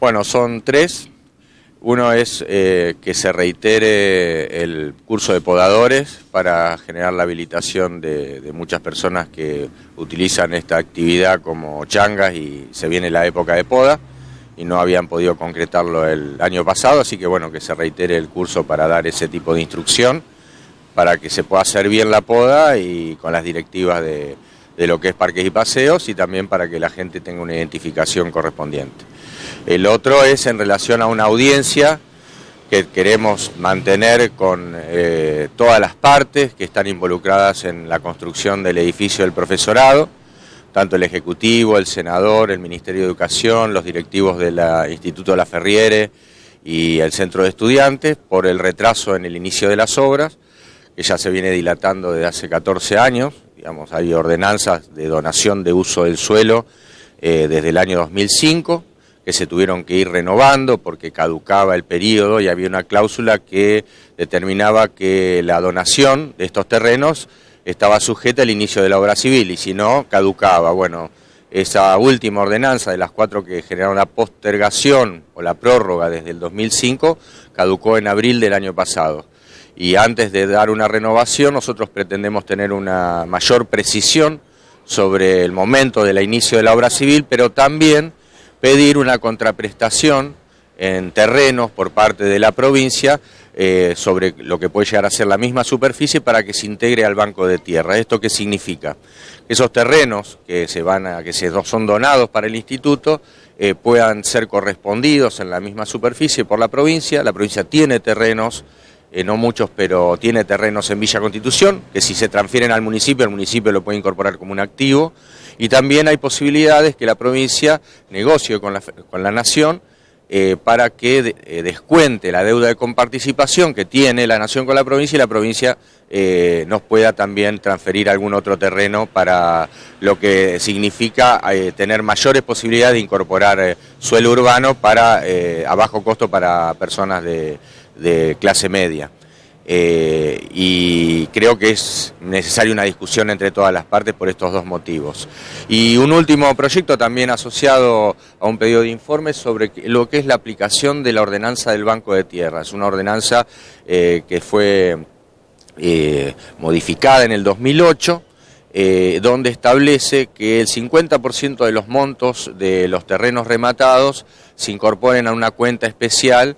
Bueno, son tres. Uno es eh, que se reitere el curso de podadores para generar la habilitación de, de, muchas personas que utilizan esta actividad como changas y se viene la época de poda y no habían podido concretarlo el año pasado, así que bueno, que se reitere el curso para dar ese tipo de instrucción, para que se pueda hacer bien la poda y con las directivas de, de lo que es parques y paseos y también para que la gente tenga una identificación correspondiente. El otro es en relación a una audiencia que queremos mantener con eh, todas las partes que están involucradas en la construcción del edificio del profesorado, tanto el Ejecutivo, el Senador, el Ministerio de Educación, los directivos del Instituto La Ferriere y el Centro de Estudiantes, por el retraso en el inicio de las obras, que ya se viene dilatando desde hace 14 años digamos, hay ordenanzas de donación de uso del suelo eh, desde el año 2005 que se tuvieron que ir renovando porque caducaba el periodo y había una cláusula que determinaba que la donación de estos terrenos estaba sujeta al inicio de la obra civil y si no, caducaba. Bueno, esa última ordenanza de las cuatro que generaron la postergación o la prórroga desde el 2005 caducó en abril del año pasado y antes de dar una renovación nosotros pretendemos tener una mayor precisión sobre el momento del inicio de la obra civil, pero también pedir una contraprestación en terrenos por parte de la provincia eh, sobre lo que puede llegar a ser la misma superficie para que se integre al banco de tierra. ¿Esto qué significa? Esos terrenos que, se van a, que se, son donados para el instituto eh, puedan ser correspondidos en la misma superficie por la provincia. La provincia tiene terrenos eh, no muchos, pero tiene terrenos en Villa Constitución, que si se transfieren al municipio, el municipio lo puede incorporar como un activo, y también hay posibilidades que la provincia negocie con la, con la nación eh, para que eh, descuente la deuda de comparticipación que tiene la nación con la provincia y la provincia eh, nos pueda también transferir algún otro terreno para lo que significa tener mayores posibilidades de incorporar suelo urbano para, a bajo costo para personas de clase media. Eh, y creo que es necesaria una discusión entre todas las partes por estos dos motivos. Y un último proyecto también asociado a un pedido de informe sobre lo que es la aplicación de la ordenanza del Banco de Tierra. Es una ordenanza eh, que fue eh, modificada en el 2008 donde establece que el 50% de los montos de los terrenos rematados se incorporen a una cuenta especial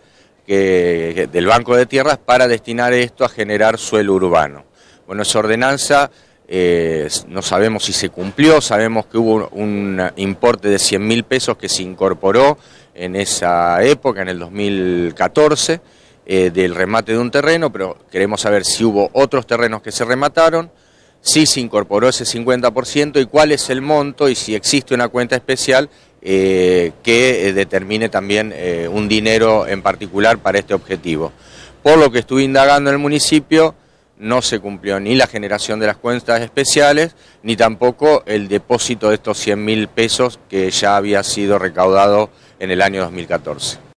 del Banco de Tierras para destinar esto a generar suelo urbano. Bueno, esa ordenanza eh, no sabemos si se cumplió, sabemos que hubo un, importe de 100 mil pesos que se incorporó en esa época, en el 2014, eh, del remate de un terreno, pero queremos saber si hubo otros terrenos que se remataron, si se incorporó ese 50% y cuál es el monto y si existe una cuenta especial eh, que eh, determine también eh, un dinero en particular para este objetivo. Por lo que estuve indagando en el municipio, no se cumplió ni la generación de las cuentas especiales, ni tampoco el depósito de estos 100 mil pesos que ya había sido recaudado en el año 2014.